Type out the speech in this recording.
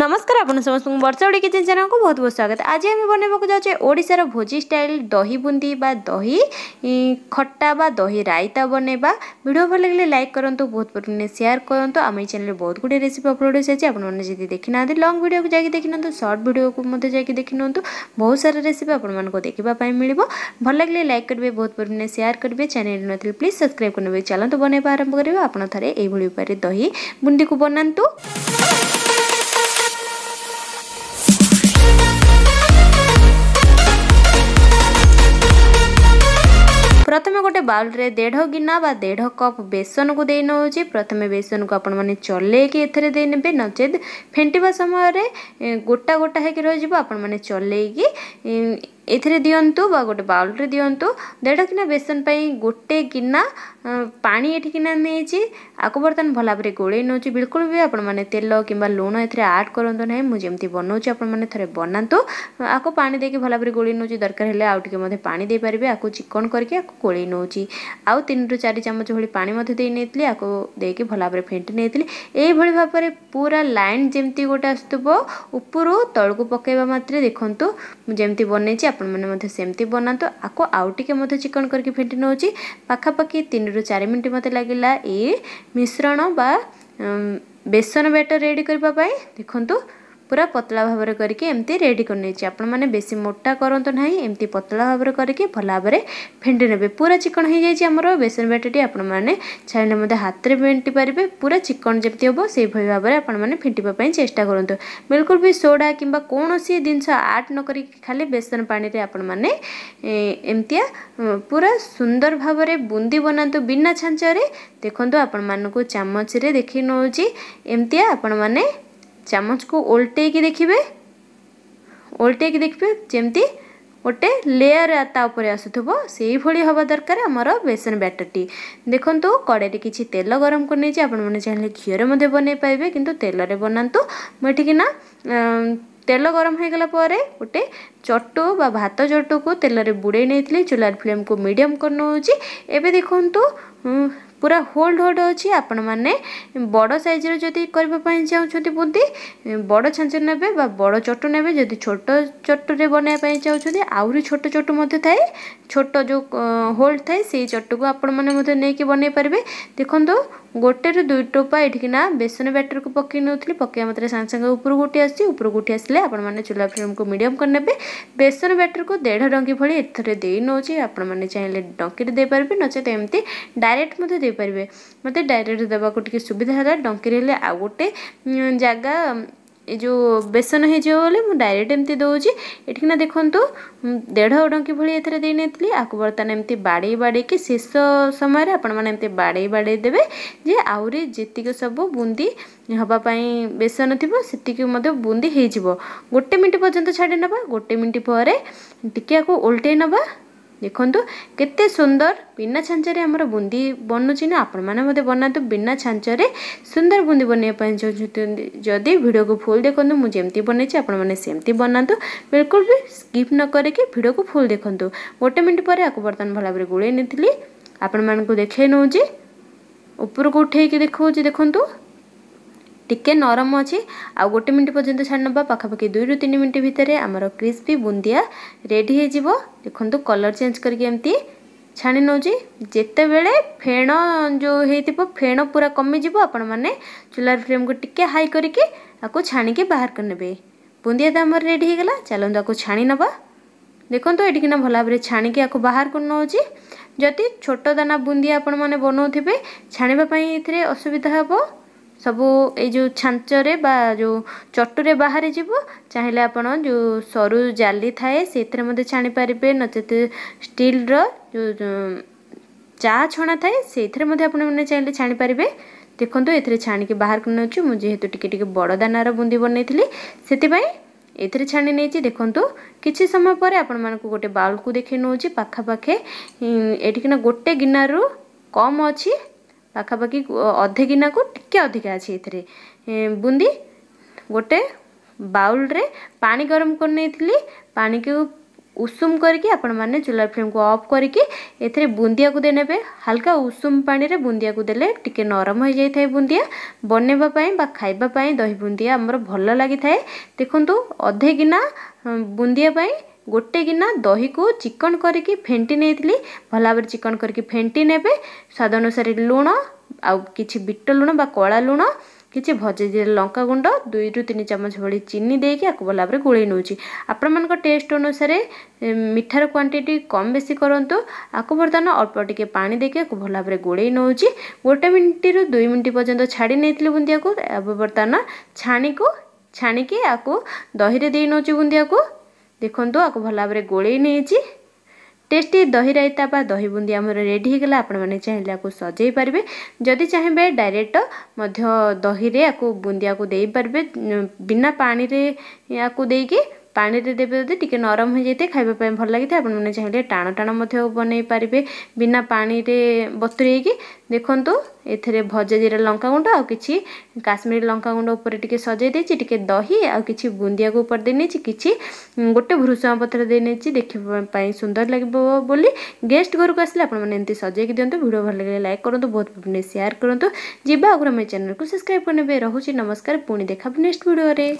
नमस्कार आप समस्त वर्ष ओडी किचेन चैनल को बहुत बहुत स्वागत आज आम बनवाक जाचे भोजी स्टाइल दही बुंदी बा दही खट्टा बा दही रायता बनवा भिड भल लगे लाइक करूँ बहुत परिमाण सेयार करूँ आम चैनल बहुत गुड़े रेसीपी अपलोड होती आपड़ी देखी ना लंग भिड को जाकि देखी ना सर्ट भिड को देखी ना बहुत सारा रेसीपी आपको देखापी मिल भल लगे लाइक करेंगे बहुत परिमाण सेयार करेंगे चैनल नी प्लीज सब्सक्राइब कर चलते बनवा आरंभ करेंगे आप उपाय दही बुंदी को बनातु ପ୍ରଥମେ ଗୋଟେ ବାଉଲରେ ଦେଢ଼ ଗିନା ବା ଦେଢ଼ କପ୍ ବେସନକୁ ଦେଇ ନେଉଛି ପ୍ରଥମେ ବେସନକୁ ଆପଣମାନେ ଚଲେଇକି ଏଥିରେ ଦେଇନେବେ ନଚେତ୍ ଫେଣ୍ଟିବା ସମୟରେ ଗୋଟା ଗୋଟା ହେଇକି ରହିଯିବ ଆପଣମାନେ ଚଲେଇକି ଏଥିରେ ଦିଅନ୍ତୁ ବା ଗୋଟେ ବାଉଲ୍ରେ ଦିଅନ୍ତୁ ଦେଢ଼ କିନା ବେସନ ପାଇଁ ଗୋଟେ କିନା ପାଣି ଏଠି କିନା ନେଇଛି ଆକୁ ବର୍ତ୍ତମାନ ଭଲ ଭାବରେ ଗୋଳେଇ ନେଉଛି ବିଲକୁଲ ବି ଆପଣମାନେ ତେଲ କିମ୍ବା ଲୁଣ ଏଥିରେ ଆଡ଼୍ କରନ୍ତୁ ନାହିଁ ମୁଁ ଯେମିତି ବନାଉଛି ଆପଣମାନେ ଥରେ ବନାନ୍ତୁ ଆକୁ ପାଣି ଦେଇକି ଭଲ ଭାବରେ ଗୋଳେଇ ନେଉଛି ଦରକାର ହେଲେ ଆଉ ଟିକେ ମଧ୍ୟ ପାଣି ଦେଇପାରିବେ ଆକୁ ଚିକଣ କରିକି ଆକୁ ଗୋଳେଇ ନେଉଛି ଆଉ ତିନିରୁ ଚାରି ଚାମଚ ଭଳି ପାଣି ମଧ୍ୟ ଦେଇ ନେଇଥିଲି ଆକୁ ଦେଇକି ଭଲ ଭାବରେ ଫେଣ୍ଟି ନେଇଥିଲି ଏଇଭଳି ଭାବରେ ପୁରା ଲାଇନ୍ ଯେମିତି ଗୋଟେ ଆସୁଥିବ ଉପରୁ ତଳକୁ ପକାଇବା ମାତ୍ରେ ଦେଖନ୍ତୁ ମୁଁ ଯେମିତି ବନେଇଛି ଆପଣମାନେ ମଧ୍ୟ ସେମିତି ବନାନ୍ତୁ ଆକୁ ଆଉ ଟିକେ ମଧ୍ୟ ଚିକଣ କରିକି ଫେଣ୍ଟି ନେଉଛି ପାଖାପାଖି ତିନିରୁ ଚାରି ମିନିଟ୍ ମୋତେ ଲାଗିଲା ଏ ମିଶ୍ରଣ ବା ବେସନ ବ୍ୟାଟର ରେଡ଼ି କରିବା ପାଇଁ ଦେଖନ୍ତୁ ପୁରା ପତଳା ଭାବରେ କରିକି ଏମିତି ରେଡ଼ି କରିନେଇଛି ଆପଣମାନେ ବେଶୀ ମୋଟା କରନ୍ତୁ ନାହିଁ ଏମିତି ପତଳା ଭାବରେ କରିକି ଭଲ ଭାବରେ ଫେଣ୍ଟି ନେବେ ପୁରା ଚିକଣ ହୋଇଯାଇଛି ଆମର ବେସନ ବାଟିଟି ଆପଣମାନେ ଛାଣିଲେ ମଧ୍ୟ ହାତରେ ଫେଣ୍ଟି ପାରିବେ ପୁରା ଚିକଣ ଯେମିତି ହେବ ସେଇଭଳି ଭାବରେ ଆପଣମାନେ ଫେଣ୍ଟିବା ପାଇଁ ଚେଷ୍ଟା କରନ୍ତୁ ବିଲକୁଲ ବି ସୋଡ଼ା କିମ୍ବା କୌଣସି ଜିନିଷ ଆଡ଼ ନ କରିକି ଖାଲି ବେସନ ପାଣିରେ ଆପଣମାନେ ଏମିତିଆ ପୁରା ସୁନ୍ଦର ଭାବରେ ବୁନ୍ଦି ବନାନ୍ତୁ ବିନା ଛାଞ୍ଚରେ ଦେଖନ୍ତୁ ଆପଣମାନଙ୍କୁ ଚାମଚରେ ଦେଖି ନେଉଛି ଏମିତିଆ ଆପଣମାନେ ଚାମଚକୁ ଓଲଟେଇକି ଦେଖିବେ ଓଲଟେଇକି ଦେଖିବେ ଯେମିତି ଗୋଟେ ଲେୟାର ତା ଉପରେ ଆସୁଥିବ ସେଇଭଳି ହେବା ଦରକାର ଆମର ବେସନ ବ୍ୟାଟରଟି ଦେଖନ୍ତୁ କଡ଼େଇରେ କିଛି ତେଲ ଗରମ କରିନେଇଛି ଆପଣମାନେ ଚାହିଁଲେ ଘିଅରେ ମଧ୍ୟ ବନେଇ ପାରିବେ କିନ୍ତୁ ତେଲରେ ବନାନ୍ତୁ ମୁଁ ଏଠିକି ନା ତେଲ ଗରମ ହୋଇଗଲା ପରେ ଗୋଟେ ଚଟୁ ବା ଭାତ ଚଟୁକୁ ତେଲରେ ବୁଡ଼େଇ ନେଇଥିଲି ଚୁଲାର ଫ୍ଲେମ୍କୁ ମିଡ଼ିୟମ୍ କରିନେଉଛି ଏବେ ଦେଖନ୍ତୁ ପୁରା ହୋଲ୍ଡ ହୋଲ୍ଡ ଅଛି ଆପଣମାନେ ବଡ଼ ସାଇଜ୍ର ଯଦି କରିବା ପାଇଁ ଚାହୁଁଛନ୍ତି ବୁନ୍ଦି ବଡ଼ ଛାଞ୍ଚ ନେବେ ବା ବଡ଼ ଚଟୁ ନେବେ ଯଦି ଛୋଟ ଚଟୁରେ ବନାଇବା ପାଇଁ ଚାହୁଁଛନ୍ତି ଆହୁରି ଛୋଟ ଚଟୁ ମଧ୍ୟ ଥାଏ ଛୋଟ ଯେଉଁ ହୋଲ୍ଡ ଥାଏ ସେଇ ଚଟୁକୁ ଆପଣମାନେ ମଧ୍ୟ ନେଇକି ବନେଇ ପାରିବେ ଦେଖନ୍ତୁ ଗୋଟେରୁ ଦୁଇ ଟୋପା ଏଠିକିନା ବେସନ ବ୍ୟାଟରକୁ ପକେଇ ନେଉଥିଲି ପକେଇବା ମାତ୍ରେ ସାଙ୍ଗେ ସାଙ୍ଗେ ଉପରକୁ ଉଠି ଆସୁଛି ଉପରକୁ ଉଠି ଆସିଲେ ଆପଣମାନେ ଚୁଲା ଫ୍ଲେମ୍କୁ ମିଡ଼ିୟମ୍ କରିନେବେ ବେସନ ବ୍ୟାଟରକୁ ଦେଢ଼ ଡଙ୍କି ଭଳି ଏଥିରେ ଦେଇ ନେଉଛି ଆପଣମାନେ ଚାହିଁଲେ ଡଙ୍କିରେ ଦେଇପାରିବେ ନଚେତ ଏମିତି ଡାଇରେକ୍ଟ ମଧ୍ୟ ଦେଇ देपारे मत डायरेक्ट देवा सुविधा है डंकी रही आउ गोटे जगह ये जो बेसन हो डायरेक्ट एम एमती दौना देखूँ देढ़ डंकी भाई ये नहीं आपको बर्तमान एमती बाड़े बाड़े शेष समय आपति बाड़े बाड़े देवे जे आहरी जितक सब बुंदी हाँपाई बेसन थी से बुंदी हो गोटे मिनट पर्यटन छाड़ ना गोटे मिनट पर टी ओल्टे ना ଦେଖନ୍ତୁ କେତେ ସୁନ୍ଦର ବିନା ଛାଞ୍ଚରେ ଆମର ବୁନ୍ଦି ବନୁଛି ନା ଆପଣମାନେ ମଧ୍ୟ ବନାନ୍ତୁ ବିନା ଛାଞ୍ଚରେ ସୁନ୍ଦର ବୁନ୍ଦି ବନେଇବା ପାଇଁ ଚାହୁଁଛନ୍ତି ଯଦି ଭିଡ଼ିଓକୁ ଫୁଲ୍ ଦେଖନ୍ତୁ ମୁଁ ଯେମିତି ବନେଇଛି ଆପଣମାନେ ସେମିତି ବନାନ୍ତୁ ବିଲକୁଲ ବି ସ୍କିପ୍ ନ କରିକି ଭିଡ଼ିଓକୁ ଫୁଲ୍ ଦେଖନ୍ତୁ ଗୋଟେ ମିନିଟ୍ ପରେ ଆକୁ ବର୍ତ୍ତମାନ ଭଲ ଭାବରେ ଗୋଳେଇ ନେଇଥିଲି ଆପଣମାନଙ୍କୁ ଦେଖାଇ ନେଉଛି ଉପରକୁ ଉଠେଇକି ଦେଖାଉଛି ଦେଖନ୍ତୁ ଟିକେ ନରମ ଅଛି ଆଉ ଗୋଟେ ମିନିଟ୍ ପର୍ଯ୍ୟନ୍ତ ଛାଡ଼ି ନେବା ପାଖାପାଖି ଦୁଇରୁ ତିନି ମିନିଟ୍ ଭିତରେ ଆମର କ୍ରିସ୍ପି ବୁନ୍ଦିଆ ରେଡ଼ି ହେଇଯିବ ଦେଖନ୍ତୁ କଲର୍ ଚେଞ୍ଜ କରିକି ଏମିତି ଛାଣି ନେଉଛି ଯେତେବେଳେ ଫେଣ ଯେଉଁ ହେଇଥିବ ଫେଣ ପୁରା କମିଯିବ ଆପଣମାନେ ଚୁଲାର ଫ୍ଲେମ୍କୁ ଟିକେ ହାଇ କରିକି ଆକୁ ଛାଣିକି ବାହାର ନେବେ ବୁନ୍ଦିଆ ତ ଆମର ରେଡ଼ି ହେଇଗଲା ଚାଲନ୍ତୁ ଆକୁ ଛାଣି ନେବା ଦେଖନ୍ତୁ ଏଠିକିନା ଭଲ ଭାବରେ ଛାଣିକି ଆକୁ ବାହାର କରି ନେଉଛି ଯଦି ଛୋଟ ଦାନା ବୁନ୍ଦିଆ ଆପଣମାନେ ବନାଉଥିବେ ଛାଣିବା ପାଇଁ ଏଥିରେ ଅସୁବିଧା ହେବ ସବୁ ଏଇ ଯେଉଁ ଛାଞ୍ଚରେ ବା ଯେଉଁ ଚଟୁରେ ବାହାରି ଯିବ ଚାହିଁଲେ ଆପଣ ଯେଉଁ ସରୁ ଜାଲି ଥାଏ ସେଥିରେ ମଧ୍ୟ ଛାଣିପାରିବେ ନଚେତ୍ ଷ୍ଟିଲ୍ର ଯେଉଁ ଚା ଛଣା ଥାଏ ସେଇଥିରେ ମଧ୍ୟ ଆପଣମାନେ ଚାହିଁଲେ ଛାଣିପାରିବେ ଦେଖନ୍ତୁ ଏଥିରେ ଛାଣିକି ବାହାରକୁ ନେଉଛି ମୁଁ ଯେହେତୁ ଟିକେ ଟିକେ ବଡ଼ ଦାନାର ବୁନ୍ଦି ବନେଇଥିଲି ସେଥିପାଇଁ ଏଥିରେ ଛାଣି ନେଇଛି ଦେଖନ୍ତୁ କିଛି ସମୟ ପରେ ଆପଣମାନଙ୍କୁ ଗୋଟେ ବାଉଲକୁ ଦେଖେଇ ନେଉଛି ପାଖାପାଖି ଏଠିକିନା ଗୋଟେ ଗିନାରୁ କମ୍ ଅଛି ପାଖାପାଖି ଅଧେ ଗିନାକୁ ଟିକେ ଅଧିକା ଅଛି ଏଥିରେ ବୁନ୍ଦି ଗୋଟେ ବାଉଲରେ ପାଣି ଗରମ କରିନେଇଥିଲି ପାଣିକୁ ଉଷୁମ କରିକି ଆପଣମାନେ ଚୁଲା ଫ୍ଲେମ୍କୁ ଅଫ୍ କରିକି ଏଥିରେ ବୁନ୍ଦିଆକୁ ଦେଇନେବେ ହାଲକା ଉଷୁମ ପାଣିରେ ବୁନ୍ଦିଆକୁ ଦେଲେ ଟିକେ ନରମ ହୋଇଯାଇଥାଏ ବୁନ୍ଦିଆ ବନେଇବା ପାଇଁ ବା ଖାଇବା ପାଇଁ ଦହି ବୁନ୍ଦିଆ ଆମର ଭଲ ଲାଗିଥାଏ ଦେଖନ୍ତୁ ଅଧେ ଗିନା ବୁନ୍ଦିଆ ପାଇଁ ଗୋଟେ ଗିନା ଦହିକୁ ଚିକଣ କରିକି ଫେଣ୍ଟି ନେଇଥିଲି ଭଲ ଭାବରେ ଚିକଣ କରିକି ଫେଣ୍ଟି ନେବେ ସ୍ୱାଦ ଅନୁସାରେ ଲୁଣ ଆଉ କିଛି ବିଟ ଲୁଣ ବା କଳା ଲୁଣ କିଛି ଭଜି ଲଙ୍କାଗୁଣ୍ଡ ଦୁଇରୁ ତିନି ଚାମଚ ଭଳି ଚିନି ଦେଇକି ଆକୁ ଭଲ ଭାବରେ ଗୋଳେଇ ନେଉଛି ଆପଣମାନଙ୍କ ଟେଷ୍ଟ ଅନୁସାରେ ମିଠାର କ୍ୱାଣ୍ଟିଟି କମ୍ ବେଶୀ କରନ୍ତୁ ଆକୁ ବର୍ତ୍ତମାନ ଅଳ୍ପ ଟିକେ ପାଣି ଦେଇକି ଆକୁ ଭଲ ଭାବରେ ଗୋଳେଇ ନେଉଛି ଗୋଟେ ମିନିଟ୍ରୁ ଦୁଇ ମିନିଟ୍ ପର୍ଯ୍ୟନ୍ତ ଛାଡ଼ି ନେଇଥିଲି ବୁନ୍ଦିଆକୁ ଏବେ ବର୍ତ୍ତମାନ ଛାଣିକୁ ଛାଣିକି ଆକୁ ଦହିରେ ଦେଇ ନେଉଛି ବୁନ୍ଦିଆକୁ ଦେଖନ୍ତୁ ଆକୁ ଭଲ ଭାବରେ ଗୋଳେଇ ନେଇଛି ଟେଷ୍ଟି ଦହି ରାଇତା ବା ଦହି ବୁନ୍ଦି ଆମର ରେଡ଼ି ହୋଇଗଲା ଆପଣମାନେ ଚାହିଁଲେ ଆକୁ ସଜେଇ ପାରିବେ ଯଦି ଚାହିଁବେ ଡାଇରେକ୍ଟ ମଧ୍ୟ ଦହିରେ ଆକୁ ବୁନ୍ଦିଆକୁ ଦେଇପାରିବେ ବିନା ପାଣିରେ ଆକୁ ଦେଇକି ପାଣିରେ ଦେବେ ଯଦି ଟିକେ ନରମ ହୋଇଯାଇଥାଏ ଖାଇବା ପାଇଁ ଭଲ ଲାଗିଥାଏ ଆପଣମାନେ ଚାହିଁଲେ ଟାଣ ଟାଣ ମଧ୍ୟ ବନେଇ ପାରିବେ ବିନା ପାଣିରେ ବତୁରେଇକି ଦେଖନ୍ତୁ ଏଥିରେ ଭଜା ଜିରା ଗୁଣ୍ଡ ଆଉ କିଛି କାଶ୍ମୀର ଲଙ୍କା ଗୁଣ୍ଡ ଉପରେ ଟିକେ ସଜାଇ ଦେଇଛି ଟିକେ ଦହି ଆଉ କିଛି ବୁନ୍ଦିଆକୁ ଉପରେ ଦେଇନେଇଛି କିଛି ଗୋଟେ ଭୃଷଙ୍ଗ ପତ୍ର ଦେଇନେଇଛି ଦେଖିବା ପାଇଁ ସୁନ୍ଦର ଲାଗିବ ବୋଲି ଗେଷ୍ଟ ଘରକୁ ଆସିଲେ ଆପଣମାନେ ଏମିତି ସଜାଇକି ଦିଅନ୍ତୁ ଭିଡ଼ିଓ ଭଲ ଲାଗିଲେ ଲାଇକ୍ କରନ୍ତୁ ବହୁତ ସେୟାର କରନ୍ତୁ ଯିବା ଆଗରୁ ଆମ ଚ୍ୟାନେଲକୁ ସବସ୍କ୍ରାଇବ୍ କରିନେବେ ରହୁଛି ନମସ୍କାର ପୁଣି ଦେଖାବୁ ନେକ୍ସଟ ଭିଡ଼ିଓରେ